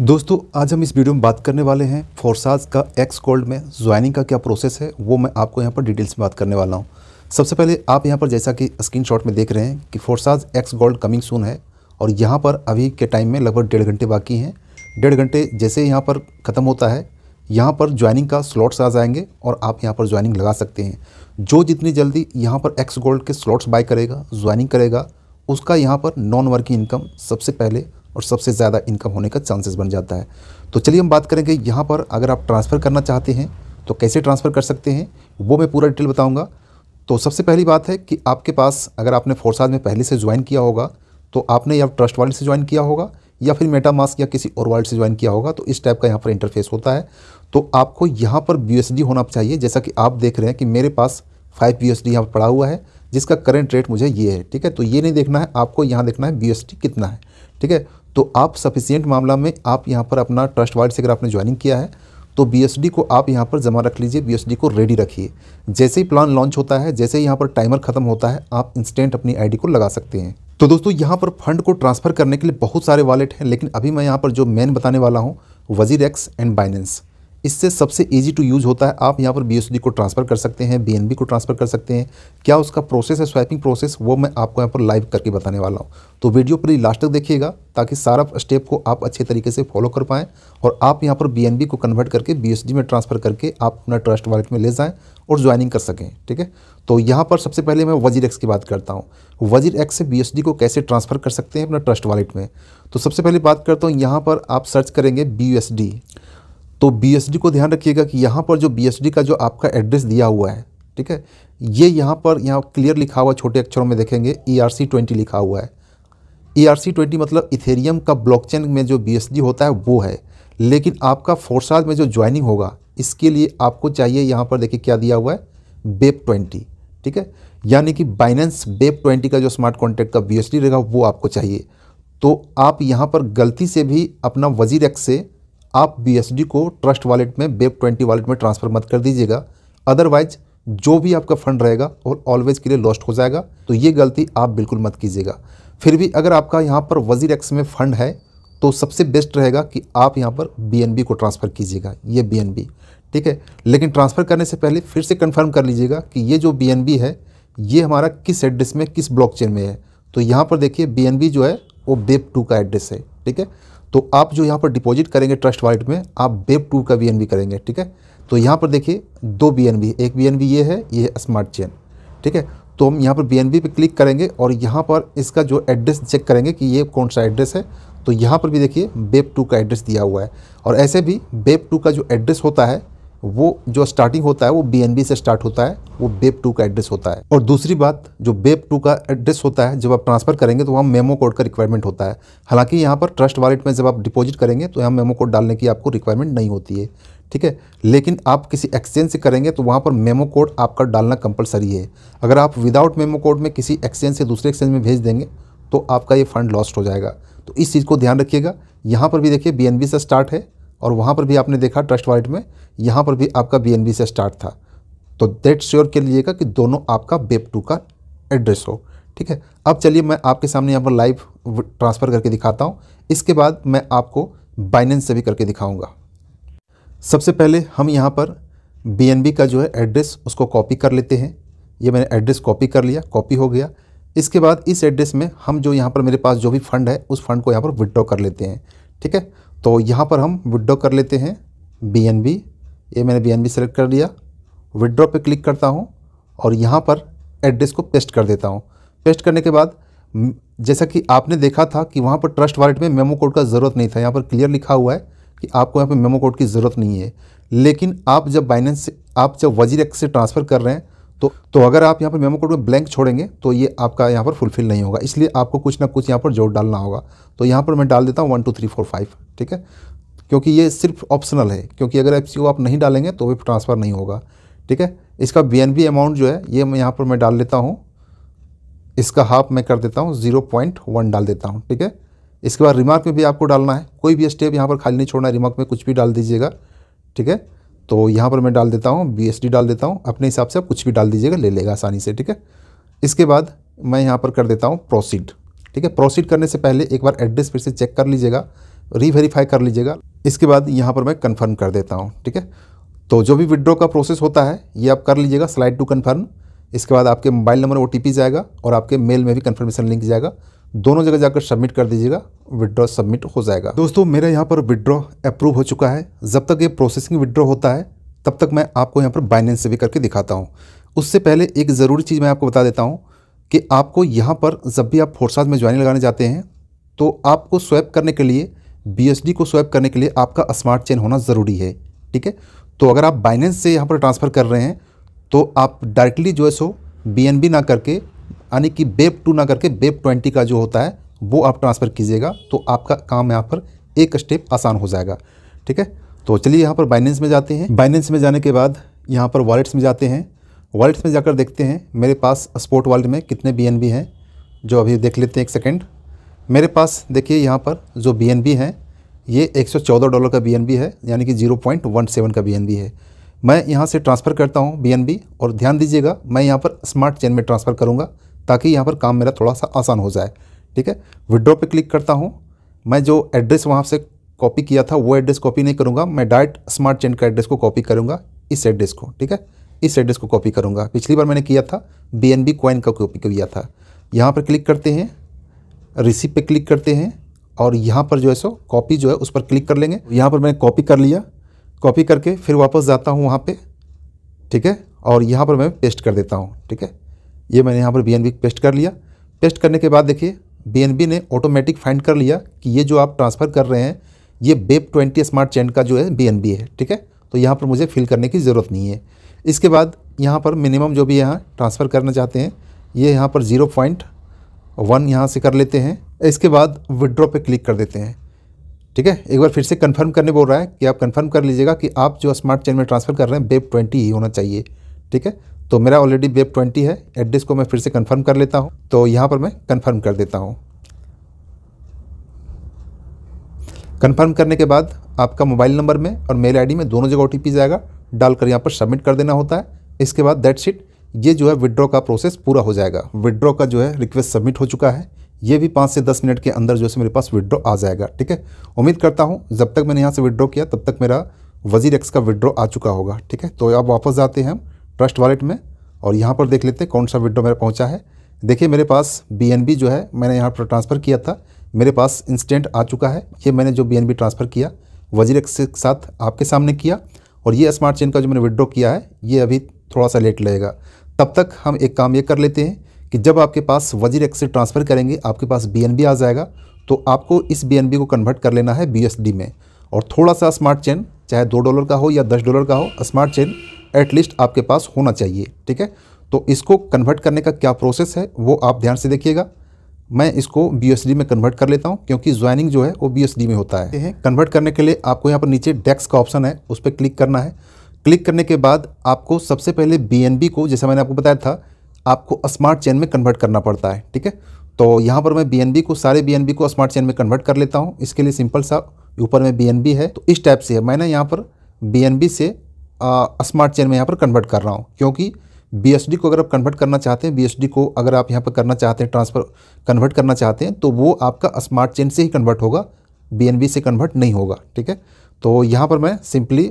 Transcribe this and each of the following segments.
दोस्तों आज हम इस वीडियो में बात करने वाले हैं फोरसाज का एक्स कोल्ड में ज्वाइनिंग का क्या प्रोसेस है वो मैं आपको यहाँ पर डिटेल्स में बात करने वाला हूँ सबसे पहले आप यहाँ पर जैसा कि शॉट में देख रहे हैं कि Forsage X gold coming soon है और यहाँ पर अभी के टाइम में लगभग डेढ़ घंटे बाकी हैं डेढ़ घंटे जैसे यहाँ पर ख़त्म होता है यहाँ पर ज्वाइनिंग का स्लॉट्स आ जाएंगे और आप यहाँ पर ज्वाइनिंग लगा सकते हैं जो जितनी जल्दी यहाँ पर एक्स गोल्ड के स्लॉट्स बाय करेगा ज्वाइनिंग करेगा उसका यहाँ पर नॉन वर्किंग इनकम सबसे पहले और सबसे ज़्यादा इनकम होने का चांसेस बन जाता है तो चलिए हम बात करेंगे यहाँ पर अगर आप ट्रांसफ़र करना चाहते हैं तो कैसे ट्रांसफ़र कर सकते हैं वो मैं पूरा डिटेल बताऊँगा तो सबसे पहली बात है कि आपके पास अगर आपने फोरसाज में पहले से ज्वाइन किया होगा तो आपने या ट्रस्ट वाले से ज्वाइन किया होगा या फिर मेटामास्क या किसी और वॉलेट से ज्वाइन किया होगा तो इस टाइप का यहाँ पर इंटरफेस होता है तो आपको यहाँ पर बी होना चाहिए जैसा कि आप देख रहे हैं कि मेरे पास फाइव बी एस डी यहाँ पर पड़ा हुआ है जिसका करंट रेट मुझे ये है ठीक है तो ये नहीं देखना है आपको यहाँ देखना है बी कितना है ठीक है तो आप सफिशियंट मामला में आप यहाँ पर अपना ट्रस्ट वाइड से अगर आपने ज्वाइनिंग किया है तो बी को आप यहाँ पर जमा रख लीजिए बी को रेडी रखिए जैसे ही प्लान लॉन्च होता है जैसे ही यहाँ पर टाइमर खत्म होता है आप इंस्टेंट अपनी आईडी को लगा सकते हैं तो दोस्तों यहाँ पर फंड को ट्रांसफ़र करने के लिए बहुत सारे वॉलेट हैं लेकिन अभी मैं यहाँ पर जो मेन बताने वाला हूँ वजीर एक्स एंड बाइनेंस इससे सबसे ईजी टू यूज़ होता है आप यहाँ पर बी को ट्रांसफ़र कर सकते हैं बी को ट्रांसफ़र कर सकते हैं क्या उसका प्रोसेस है स्वाइपिंग प्रोसेस वो मैं आपको यहाँ पर लाइव करके बताने वाला हूँ तो वीडियो पूरी लास्ट तक देखिएगा ताकि सारा स्टेप को आप अच्छे तरीके से फॉलो कर पाएँ और आप यहाँ पर बी को कन्वर्ट करके बी में ट्रांसफ़र करके आप अपना ट्रस्ट वॉलेट में ले जाएँ और ज्वाइनिंग कर सकें ठीक है तो यहाँ पर सबसे पहले मैं वजीर एक्स की बात करता हूँ वजीर एक्स से बी को कैसे ट्रांसफ़र कर सकते हैं अपना ट्रस्ट वॉलेट में तो सबसे पहले बात करता हूँ यहाँ पर आप सर्च करेंगे बी तो बी को ध्यान रखिएगा कि यहाँ पर जो बी का जो आपका एड्रेस दिया हुआ है ठीक है ये यहाँ पर यहाँ क्लियर लिखा हुआ छोटे अक्षरों में देखेंगे ई आर सी ट्वेंटी लिखा हुआ है ई आर सी ट्वेंटी मतलब इथेरियम का ब्लॉकचेन में जो बी होता है वो है लेकिन आपका फोरसाद में जो ज्वाइनिंग होगा इसके लिए आपको चाहिए यहाँ पर देखिए क्या दिया हुआ है बेप ट्वेंटी e ठीक है यानी कि बाइनेंस बेप ट्वेंटी का जो स्मार्ट कॉन्ट्रैक्ट का बी रहेगा वो आपको चाहिए तो आप यहाँ पर गलती से भी अपना वजीर एक्स से आप बी को ट्रस्ट वॉलेट में बेब ट्वेंटी वॉलेट में ट्रांसफ़र मत कर दीजिएगा अदरवाइज जो भी आपका फंड रहेगा और ऑलवेज के लिए लॉस्ट हो जाएगा तो ये गलती आप बिल्कुल मत कीजिएगा फिर भी अगर आपका यहाँ पर वजीर एक्स में फ़ंड है तो सबसे बेस्ट रहेगा कि आप यहाँ पर बी को ट्रांसफ़र कीजिएगा ये बी ठीक है लेकिन ट्रांसफ़र करने से पहले फिर से कन्फर्म कर लीजिएगा कि ये जो बी है ये हमारा किस एड्रेस में किस ब्लॉक में है तो यहाँ पर देखिए बी जो है वो बेब टू का एड्रेस है ठीक है तो आप जो यहाँ पर डिपॉजिट करेंगे ट्रस्ट वाइट में आप बेब टू का बी करेंगे ठीक है तो यहाँ पर देखिए दो बी एन बी एक बी एन बी ये है ये है स्मार्ट चेन ठीक है तो हम यहाँ पर बी एन बी पर क्लिक करेंगे और यहाँ पर इसका जो एड्रेस चेक करेंगे कि ये कौन सा एड्रेस है तो यहाँ पर भी देखिए बेब टू का एड्रेस दिया हुआ है और ऐसे भी बेब टू का जो एड्रेस होता है वो जो स्टार्टिंग होता है वो बी से स्टार्ट होता है वो बेप टू का एड्रेस होता है और दूसरी बात जो बेप टू का एड्रेस होता है जब आप ट्रांसफर करेंगे तो वहाँ मेमो कोड का रिक्वायरमेंट होता है हालांकि यहाँ पर ट्रस्ट वॉलेट में जब आप डिपॉजिट करेंगे तो यहाँ मेमो कोड डालने की आपको रिक्वायरमेंट नहीं होती है ठीक है लेकिन आप किसी एक्सचेंज से करेंगे तो वहाँ पर मेमो कोड आपका डालना कंपलसरी है अगर आप विदाउट मेमो कोड में किसी एक्सचेंज से दूसरे एक्सचेंज में भेज देंगे तो आपका ये फंड लॉस्ट हो जाएगा तो इस चीज़ को ध्यान रखिएगा यहाँ पर भी देखिए बी से स्टार्ट है और वहाँ पर भी आपने देखा ट्रस्ट वॉलेट में यहाँ पर भी आपका बी से स्टार्ट था तो देट श्योर के लिएगा कि दोनों आपका बेप टू का एड्रेस हो ठीक है अब चलिए मैं आपके सामने यहाँ पर लाइव ट्रांसफ़र करके दिखाता हूँ इसके बाद मैं आपको बाइनेंस से भी करके दिखाऊँगा सबसे पहले हम यहाँ पर बी का जो है एड्रेस उसको कॉपी कर लेते हैं ये मैंने एड्रेस कॉपी कर लिया कॉपी हो गया इसके बाद इस एड्रेस में हम जो यहाँ पर मेरे पास जो भी फंड है उस फंड को यहाँ पर विड्रॉ कर लेते हैं ठीक है तो यहाँ पर हम विड्रॉ कर लेते हैं बी एन बी ये मैंने बी एन बी सेलेक्ट कर लिया विड्रॉ पे क्लिक करता हूँ और यहाँ पर एड्रेस को पेस्ट कर देता हूँ पेस्ट करने के बाद जैसा कि आपने देखा था कि वहाँ पर ट्रस्ट वॉलेट में मेमो कोड का ज़रूरत नहीं था यहाँ पर क्लियर लिखा हुआ है कि आपको यहाँ पर मेमो कोड की ज़रूरत नहीं है लेकिन आप जब बाइनेंस से आप जब वजीर एक्स से ट्रांसफ़र कर रहे हैं तो तो अगर आप यहाँ पर मेमो कोड में ब्लैंक छोड़ेंगे तो ये आपका यहाँ पर फुलफिल नहीं होगा इसलिए आपको कुछ ना कुछ यहाँ पर जोड़ डालना होगा तो यहाँ पर मैं डाल देता हूँ one two three four five ठीक है क्योंकि ये सिर्फ ऑप्शनल है क्योंकि अगर एफ आप नहीं डालेंगे तो भी ट्रांसफ़र नहीं होगा ठीक है इसका बी अमाउंट जो है ये मैं यहाँ पर मैं डाल लेता हूँ इसका हाफ मैं कर देता हूँ ज़ीरो पॉइंट वन डाल देता हूँ ठीक है इसके बाद रिमार्क में भी आपको डालना है कोई भी स्टेप यहाँ पर खाली नहीं छोड़ना है रिमार्क में कुछ भी डाल दीजिएगा ठीक है तो यहाँ पर मैं डाल देता हूँ बी डाल देता हूँ अपने हिसाब से आप कुछ भी डाल दीजिएगा ले लेगा आसानी से ठीक है इसके बाद मैं यहाँ पर कर देता हूँ प्रोसीड ठीक है प्रोसीड करने से पहले एक बार एड्रेस फिर से चेक कर लीजिएगा रीवेरीफाई कर लीजिएगा इसके बाद यहाँ पर मैं कन्फर्म कर देता हूँ ठीक है तो जो भी विड्रॉ का प्रोसेस होता है ये आप कर लीजिएगा स्लाइड टू कन्फर्म इसके बाद आपके मोबाइल नंबर ओ जाएगा और आपके मेल में भी कन्फर्मेशन लिंक जाएगा दोनों जगह जाकर सबमिट कर दीजिएगा विड्रॉ सबमिट हो जाएगा दोस्तों मेरा यहाँ पर विदड्रॉ अप्रूव हो चुका है जब तक ये प्रोसेसिंग विदड्रॉ होता है तब तक मैं आपको यहाँ पर बाइनेंस से भी करके दिखाता हूँ उससे पहले एक ज़रूरी चीज़ मैं आपको बता देता हूँ कि आपको यहाँ पर जब भी आप फोर्साज में ज्वाइनिंग लगाने जाते हैं तो आपको स्वैप करने के लिए बी को स्वैप करने के लिए आपका स्मार्ट चेन होना ज़रूरी है ठीक है तो अगर आप बाइनेंस से यहाँ पर ट्रांसफ़र कर रहे हैं तो आप डायरेक्टली जो है सो बी ना करके यानी कि बेप टू ना करके बेप ट्वेंटी का जो होता है वो आप ट्रांसफ़र कीजिएगा तो आपका काम यहाँ पर एक स्टेप आसान हो जाएगा ठीक है तो चलिए यहाँ पर बाइनेंस में जाते हैं बाइनेंस में जाने के बाद यहाँ पर वॉलेट्स में जाते हैं वॉलेट्स में जाकर देखते हैं मेरे पास स्पोर्ट वॉलेट में कितने बी हैं जो अभी देख लेते हैं एक सेकेंड मेरे पास देखिए यहाँ पर जो बी हैं ये 114 डॉलर का बी है यानी कि 0.17 का बी है मैं यहाँ से ट्रांसफ़र करता हूँ बी और ध्यान दीजिएगा मैं यहाँ पर स्मार्ट चेन में ट्रांसफ़र करूँगा ताकि यहाँ पर काम मेरा थोड़ा सा आसान हो जाए ठीक है विड्रॉ पे क्लिक करता हूँ मैं जो एड्रेस वहाँ से कॉपी किया था वो एड्रेस कॉपी नहीं करूँगा मैं डायरेक्ट स्मार्ट चेंट का एड्रेस को कॉपी करूँगा इस एड्रेस को ठीक है इस एड्रेस को कॉपी करूँगा पिछली बार मैंने किया था बी एन बी कॉइन का कॉपी किया था यहाँ पर क्लिक करते हैं रिसिप पे क्लिक करते हैं और यहाँ पर जो है सो कॉपी जो है उस पर क्लिक कर लेंगे यहाँ पर मैंने कॉपी कर लिया कॉपी करके फिर वापस जाता हूँ वहाँ पर ठीक है और यहाँ पर मैं पेस्ट कर देता हूँ ठीक है ये मैंने यहाँ पर बी पेस्ट कर लिया पेस्ट करने के बाद देखिए बी ने ऑटोमेटिक फाइंड कर लिया कि ये जो आप ट्रांसफ़र कर रहे हैं ये बेप ट्वेंटी स्मार्ट चैन का जो है बी है ठीक है तो यहाँ पर मुझे फिल करने की ज़रूरत नहीं है इसके बाद यहाँ पर मिनिमम जो भी यहाँ ट्रांसफ़र करना चाहते हैं ये यहाँ पर ज़ीरो पॉइंट वन यहाँ से कर लेते हैं इसके बाद विड्रॉ पे क्लिक कर देते हैं ठीक है एक बार फिर से कन्फर्म करने बोल रहा है कि आप कन्फर्म कर लीजिएगा कि आप जो स्मार्ट चैन में ट्रांसफ़र कर रहे हैं बेब ट्वेंटी e ही होना चाहिए ठीक है तो मेरा ऑलरेडी वेब ट्वेंटी है एड्रेस को मैं फिर से कंफर्म कर लेता हूँ तो यहाँ पर मैं कंफर्म कर देता हूँ कंफर्म करने के बाद आपका मोबाइल नंबर में और मेल आईडी में दोनों जगह ओ टी जाएगा डालकर यहाँ पर सबमिट कर देना होता है इसके बाद दैट शीट ये जो है विड्रॉ का प्रोसेस पूरा हो जाएगा विड्रॉ का जो है रिक्वेस्ट सबमिट हो चुका है ये भी पाँच से दस मिनट के अंदर जो है मेरे पास विड्रॉ आ जाएगा ठीक है उम्मीद करता हूँ जब तक मैंने यहाँ से विड्रॉ किया तब तक मेरा वजीर एक्स का विड्रॉ आ चुका होगा ठीक है तो आप वापस जाते हैं हम ट्रस्ट वॉलेट में और यहाँ पर देख लेते हैं कौन सा विड्रो मेरा पहुँचा है देखिए मेरे पास बी जो है मैंने यहाँ पर ट्रांसफ़र किया था मेरे पास इंस्टेंट आ चुका है ये मैंने जो बी ट्रांसफ़र किया वजीर के साथ आपके सामने किया और ये स्मार्ट चेन का जो मैंने विड्रॉ किया है ये अभी थोड़ा सा लेट लगेगा तब तक हम एक काम ये कर लेते हैं कि जब आपके पास वजीर से ट्रांसफ़र करेंगे आपके पास बी आ जाएगा तो आपको इस बी को कन्वर्ट कर लेना है बी में और थोड़ा सा स्मार्ट चेन चाहे दो डॉलर का हो या दस डॉलर का हो स्मार्ट चेन एटलीस्ट आपके पास होना चाहिए ठीक है तो इसको कन्वर्ट करने का क्या प्रोसेस है वो आप ध्यान से देखिएगा मैं इसको बी में कन्वर्ट कर लेता हूँ क्योंकि ज्वाइनिंग जो है वो बी में होता है कन्वर्ट करने के लिए आपको यहाँ पर नीचे डेस्क का ऑप्शन है उस पर क्लिक करना है क्लिक करने के बाद आपको सबसे पहले बी को जैसा मैंने आपको बताया था आपको स्मार्ट चेन में कन्वर्ट करना पड़ता है ठीक है तो यहाँ पर मैं बी को सारे बी को स्मार्ट चेन में कन्वर्ट कर लेता हूँ इसके लिए सिंपल सा ऊपर में बी है तो इस टाइप से है मैंने यहाँ पर बी से स्मार्ट चेन में यहाँ पर कन्वर्ट कर रहा हूँ क्योंकि बी को अगर आप कन्वर्ट करना चाहते हैं बी को अगर आप यहाँ पर करना चाहते हैं ट्रांसफ़र कन्वर्ट करना चाहते हैं तो वो आपका स्मार्ट चेन से ही कन्वर्ट होगा बी से कन्वर्ट नहीं होगा ठीक है तो यहाँ पर मैं सिंपली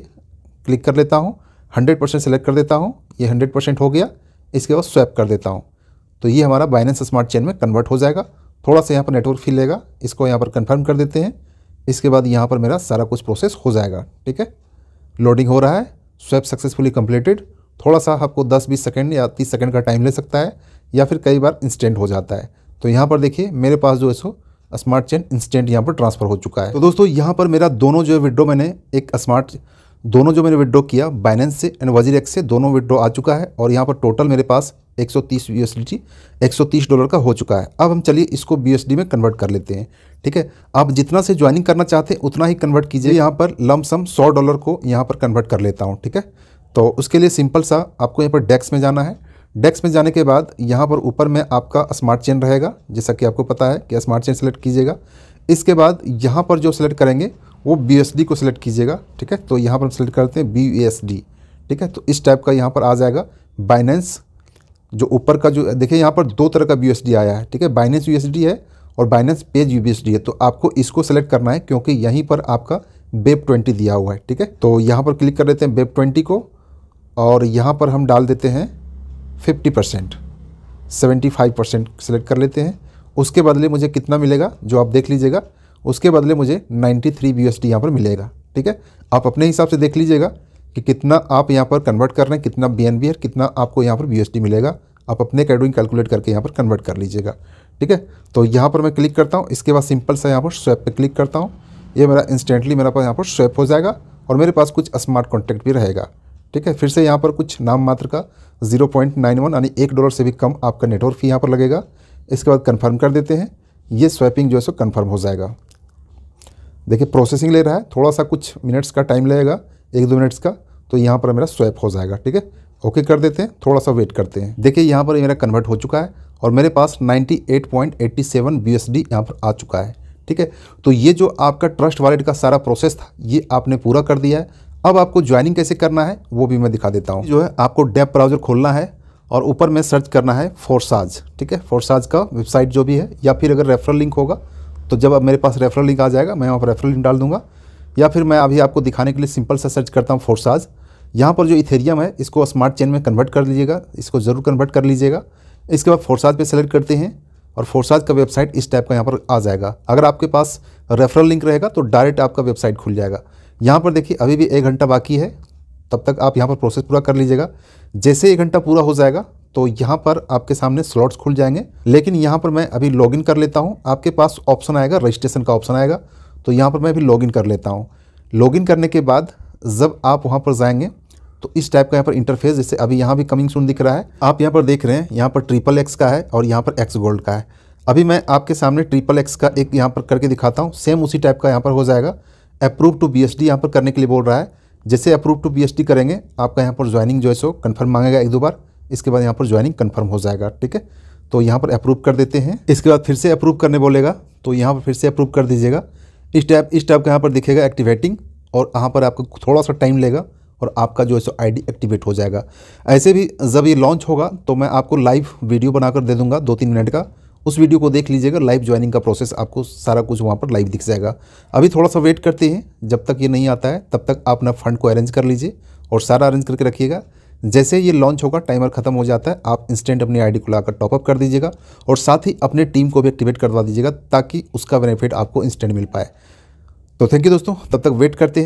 क्लिक कर लेता हूँ हंड्रेड परसेंट सेलेक्ट कर देता हूँ ये हंड्रेड परसेंट हो गया इसके बाद स्वैप कर देता हूँ तो ये हमारा बाइनेंस स्मार्ट चेन में कन्वर्ट हो जाएगा थोड़ा सा यहाँ पर नेटवर्क फील लेगा इसको यहाँ पर कन्फर्म कर देते हैं इसके बाद यहाँ पर मेरा सारा कुछ प्रोसेस हो जाएगा ठीक है लोडिंग हो रहा है स्वेप सक्सेसफुली कंप्लीटेड थोड़ा सा आपको 10-20 सेकेंड या 30 सेकेंड का टाइम ले सकता है या फिर कई बार इंस्टेंट हो जाता है तो यहाँ पर देखिए मेरे पास जो है सो स्मार्ट चेन इंस्टेंट यहाँ पर ट्रांसफ़र हो चुका है तो दोस्तों यहाँ पर मेरा दोनों जो है विड्रो मैंने एक स्मार्ट दोनों जो मैंने विड्रो किया बाइनेंस से एंड वजीर से दोनों विड्रो आ चुका है और यहाँ पर टोटल मेरे पास एक सौ डॉलर का हो चुका है अब हम चलिए इसको बी में कन्वर्ट कर लेते हैं ठीक है आप जितना से ज्वाइनिंग करना चाहते हैं उतना ही कन्वर्ट कीजिए यहाँ पर लमसम सौ डॉलर को यहाँ पर कन्वर्ट कर लेता हूँ ठीक है तो उसके लिए सिंपल सा आपको यहाँ पर डेक्स में जाना है डेस्क में जाने के बाद यहाँ पर ऊपर में आपका स्मार्ट चेन रहेगा जैसा कि आपको पता है कि स्मार्ट चेन सेलेक्ट कीजिएगा इसके बाद यहाँ पर जो सिलेक्ट करेंगे वो बी को सिलेक्ट कीजिएगा ठीक है तो यहाँ पर हम सिलेक्ट करते हैं बी ठीक है तो इस टाइप का यहाँ पर आ जाएगा बाइनेंस जो ऊपर का जो देखिए यहाँ पर दो तरह का बी आया है ठीक है बाइनेंस यू है और बाइनेंस पेज यूबीएसडी है तो आपको इसको सेलेक्ट करना है क्योंकि यहीं पर आपका बेब ट्वेंटी दिया हुआ है ठीक है तो यहाँ पर क्लिक कर देते हैं बेब ट्वेंटी को और यहाँ पर हम डाल देते हैं fifty percent seventy five percent select कर लेते हैं उसके बदले मुझे कितना मिलेगा जो आप देख लीजिएगा उसके बदले मुझे ninety three B S T यहाँ पर मिलेगा ठीक है आप अपने हिसाब से देख लीजिएगा कि कितना आप यहाँ पर कन्वर्ट कर रहे हैं कितना बी एन बी है कितना आपको यहाँ पर बी एस टी मिलेगा आप अपने अकेडमी कैलकुलेट करके यहाँ पर कन्वर्ट कर लीजिएगा ठीक है तो यहाँ पर मैं क्लिक करता हूँ इसके बाद सिंपल सा यहाँ पर स्वैप पे क्लिक करता हूँ ये मेरा इंस्टेंटली मेरा पास यहाँ पर स्वैप हो जाएगा और मेरे पास कुछ स्मार्ट कॉन्टैक्ट भी रहेगा ठीक है फिर से यहाँ पर कुछ नाम मात्र का जीरो पॉइंट नाइन वन यानी एक डॉलर से भी कम आपका नेटवर्क फी यहाँ पर लगेगा इसके बाद कन्फर्म कर देते हैं ये स्वैपिंग जो है सो कन्फर्म हो जाएगा देखिए प्रोसेसिंग ले रहा है थोड़ा सा कुछ मिनट्स का टाइम लगेगा एक दो मिनट्स का तो यहाँ पर मेरा स्वैप हो जाएगा ठीक है ओके कर देते हैं थोड़ा सा वेट करते हैं देखिए यहाँ पर मेरा कन्वर्ट हो चुका है और मेरे पास 98.87 BUSD यहाँ पर आ चुका है ठीक है तो ये जो आपका ट्रस्ट वॉलेट का सारा प्रोसेस था ये आपने पूरा कर दिया है अब आपको ज्वाइनिंग कैसे करना है वो भी मैं दिखा देता हूँ जो है आपको डेप ब्राउज़र खोलना है और ऊपर में सर्च करना है फोरसाज ठीक है फोरसाज का वेबसाइट जो भी है या फिर अगर रेफरल लिंक होगा तो जब मेरे पास रेफरल लिंक आ जाएगा मैं वहाँ पर रेफरल लिंक डाल दूँगा या फिर मैं अभी आपको दिखाने के लिए सिंपल सा सर्च करता हूँ फोरसाज यहाँ पर जो इथेरियम है इसको स्मार्ट चेन में कन्वर्ट कर लीजिएगा इसको ज़रूर कन्वर्ट कर लीजिएगा इसके बाद फोरसाद पे सेलेक्ट करते हैं और फोरसाद का वेबसाइट इस टाइप का यहाँ पर आ जाएगा अगर आपके पास रेफरल लिंक रहेगा तो डायरेक्ट आपका वेबसाइट खुल जाएगा यहाँ पर देखिए अभी भी एक घंटा बाकी है तब तक आप यहाँ पर प्रोसेस पूरा कर लीजिएगा जैसे एक घंटा पूरा हो जाएगा तो यहाँ पर आपके सामने स्लॉट्स खुल जाएंगे लेकिन यहाँ पर मैं अभी लॉगिन कर लेता हूँ आपके पास ऑप्शन आएगा रजिस्ट्रेशन का ऑप्शन आएगा तो यहाँ पर मैं अभी लॉगिन कर लेता हूँ लॉगिन करने के बाद जब आप वहाँ पर जाएंगे तो इस टाइप का यहाँ पर इंटरफेस जैसे अभी यहाँ भी कमिंग सुन दिख रहा है आप यहाँ पर देख रहे हैं यहाँ पर ट्रिपल एक्स का है और यहाँ पर एक्स गोल्ड का है अभी मैं आपके सामने ट्रिपल एक्स का एक यहाँ पर करके दिखाता हूँ सेम उसी टाइप का यहाँ पर हो जाएगा approve two B S D यहाँ पर करने के लिए बोल रहा है जैसे अप्रूव टू बी करेंगे आपका यहाँ पर ज्वाइनिंग जो है सो कन्फर्म मांगेगा एक दो बार इसके बाद यहाँ पर ज्वाइनिंग कन्फर्म हो जाएगा ठीक है तो यहाँ पर अप्रूव कर देते हैं इसके बाद फिर से अप्रूव करने बोलेगा तो यहाँ पर फिर से अप्रूव कर दीजिएगा इस टाइप इस टाइप का यहाँ पर दिखेगा एक्टिवेटिंग और यहाँ पर आपको थोड़ा सा टाइम लेगा और आपका जो है सो आईडी एक्टिवेट हो जाएगा ऐसे भी जब ये लॉन्च होगा तो मैं आपको लाइव वीडियो बनाकर दे दूंगा दो तीन मिनट का उस वीडियो को देख लीजिएगा लाइव ज्वाइनिंग का प्रोसेस आपको सारा कुछ वहाँ पर लाइव दिख जाएगा अभी थोड़ा सा वेट करते हैं जब तक ये नहीं आता है तब तक आप अपना फंड को अरेंज कर लीजिए और सारा अरेंज करके रखिएगा जैसे ये लॉन्च होगा टाइमर खत्म हो जाता है आप इंस्टेंट अपनी आईडी को लाकर टॉपअप कर दीजिएगा और साथ ही अपने टीम को भी एक्टिवेट करवा दीजिएगा ताकि उसका बेनिफिट आपको इंस्टेंट मिल पाए तो थैंक यू दोस्तों तब तक वेट करते हैं